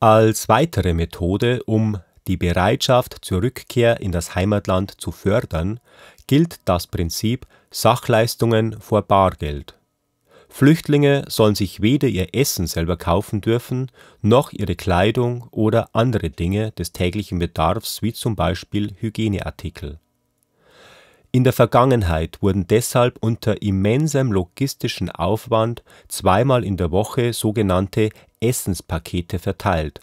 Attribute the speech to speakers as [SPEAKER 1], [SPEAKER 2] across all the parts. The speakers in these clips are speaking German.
[SPEAKER 1] als weitere Methode, um die Bereitschaft zur Rückkehr in das Heimatland zu fördern, gilt das Prinzip Sachleistungen vor Bargeld. Flüchtlinge sollen sich weder ihr Essen selber kaufen dürfen, noch ihre Kleidung oder andere Dinge des täglichen Bedarfs wie zum Beispiel Hygieneartikel. In der Vergangenheit wurden deshalb unter immensem logistischen Aufwand zweimal in der Woche sogenannte Essenspakete verteilt.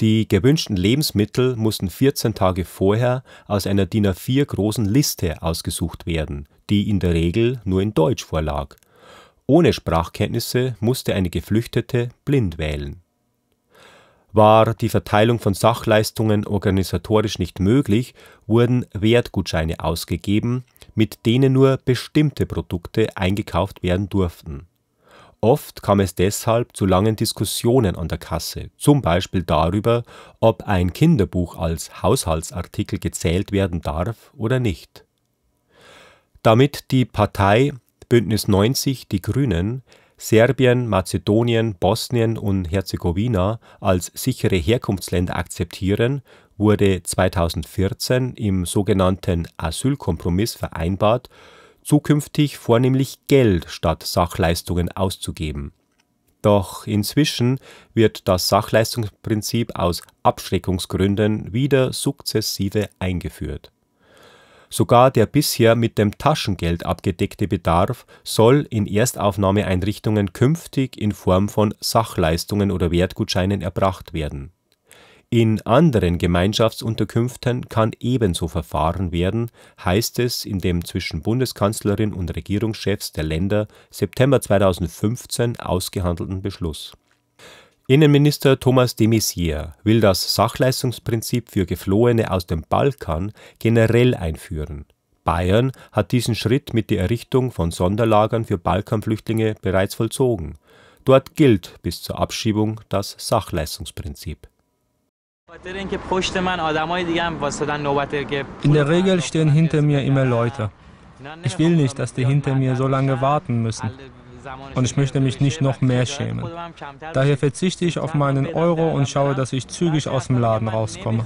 [SPEAKER 1] Die gewünschten Lebensmittel mussten 14 Tage vorher aus einer DIN A4 großen Liste ausgesucht werden, die in der Regel nur in Deutsch vorlag. Ohne Sprachkenntnisse musste eine Geflüchtete blind wählen. War die Verteilung von Sachleistungen organisatorisch nicht möglich, wurden Wertgutscheine ausgegeben, mit denen nur bestimmte Produkte eingekauft werden durften Oft kam es deshalb zu langen Diskussionen an der Kasse, zum Beispiel darüber, ob ein Kinderbuch als Haushaltsartikel gezählt werden darf oder nicht. Damit die Partei Bündnis 90 Die Grünen Serbien, Mazedonien, Bosnien und Herzegowina als sichere Herkunftsländer akzeptieren, wurde 2014 im sogenannten Asylkompromiss vereinbart, zukünftig vornehmlich Geld statt Sachleistungen auszugeben. Doch inzwischen wird das Sachleistungsprinzip aus Abschreckungsgründen wieder sukzessive eingeführt. Sogar der bisher mit dem Taschengeld abgedeckte Bedarf soll in Erstaufnahmeeinrichtungen künftig in Form von Sachleistungen oder Wertgutscheinen erbracht werden in anderen Gemeinschaftsunterkünften kann ebenso verfahren werden, heißt es in dem zwischen Bundeskanzlerin und Regierungschefs der Länder September 2015 ausgehandelten Beschluss. Innenminister Thomas de Maizière will das Sachleistungsprinzip für Geflohene aus dem Balkan generell einführen. Bayern hat diesen Schritt mit der Errichtung von Sonderlagern für Balkanflüchtlinge bereits vollzogen. Dort gilt bis zur Abschiebung das Sachleistungsprinzip in der Regel stehen hinter mir immer Leute. Ich will nicht, dass die hinter mir so lange warten müssen. Und ich möchte mich nicht noch mehr schämen. Daher verzichte ich auf meinen Euro und schaue, dass ich zügig aus dem Laden rauskomme.